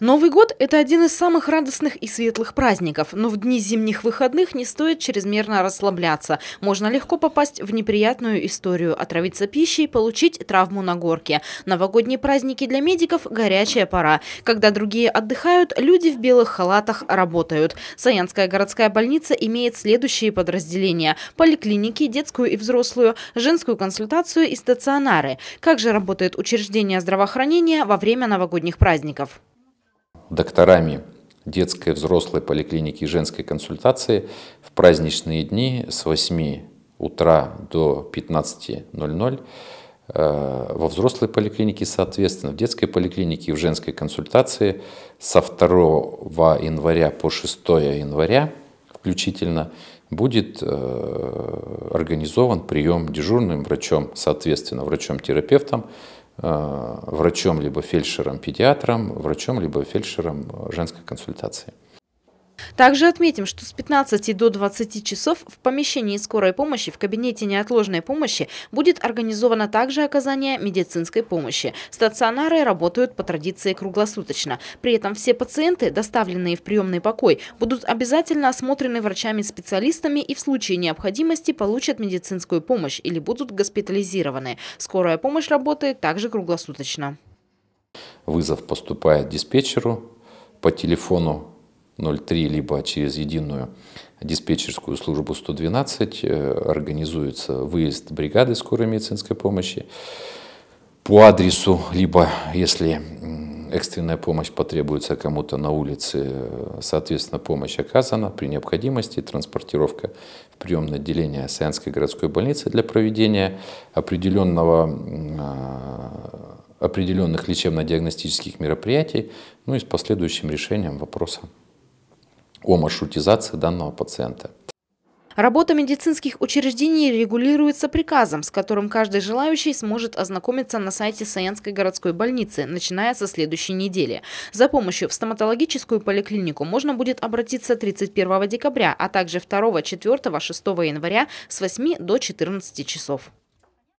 Новый год – это один из самых радостных и светлых праздников, но в дни зимних выходных не стоит чрезмерно расслабляться. Можно легко попасть в неприятную историю, отравиться пищей, получить травму на горке. Новогодние праздники для медиков – горячая пора. Когда другие отдыхают, люди в белых халатах работают. Саянская городская больница имеет следующие подразделения – поликлиники, детскую и взрослую, женскую консультацию и стационары. Как же работает учреждение здравоохранения во время новогодних праздников? докторами детской, взрослой поликлиники и женской консультации в праздничные дни с 8 утра до 15.00 э, во взрослой поликлинике, соответственно, в детской поликлинике и в женской консультации со 2 января по 6 января включительно будет э, организован прием дежурным врачом, соответственно, врачом-терапевтом Э, врачом либо фельдшером-педиатром, врачом либо фельдшером э, женской консультации. Также отметим, что с 15 до 20 часов в помещении скорой помощи в кабинете неотложной помощи будет организовано также оказание медицинской помощи. Стационары работают по традиции круглосуточно. При этом все пациенты, доставленные в приемный покой, будут обязательно осмотрены врачами-специалистами и в случае необходимости получат медицинскую помощь или будут госпитализированы. Скорая помощь работает также круглосуточно. Вызов поступает диспетчеру по телефону 03, либо через единую диспетчерскую службу 112 э, организуется выезд бригады скорой медицинской помощи по адресу, либо если экстренная помощь потребуется кому-то на улице, э, соответственно, помощь оказана при необходимости, транспортировка в приемное отделение Саянской городской больницы для проведения определенного, а, определенных лечебно-диагностических мероприятий, ну и с последующим решением вопроса о маршрутизации данного пациента. Работа медицинских учреждений регулируется приказом, с которым каждый желающий сможет ознакомиться на сайте Саянской городской больницы, начиная со следующей недели. За помощью в стоматологическую поликлинику можно будет обратиться 31 декабря, а также 2, 4, 6 января с 8 до 14 часов.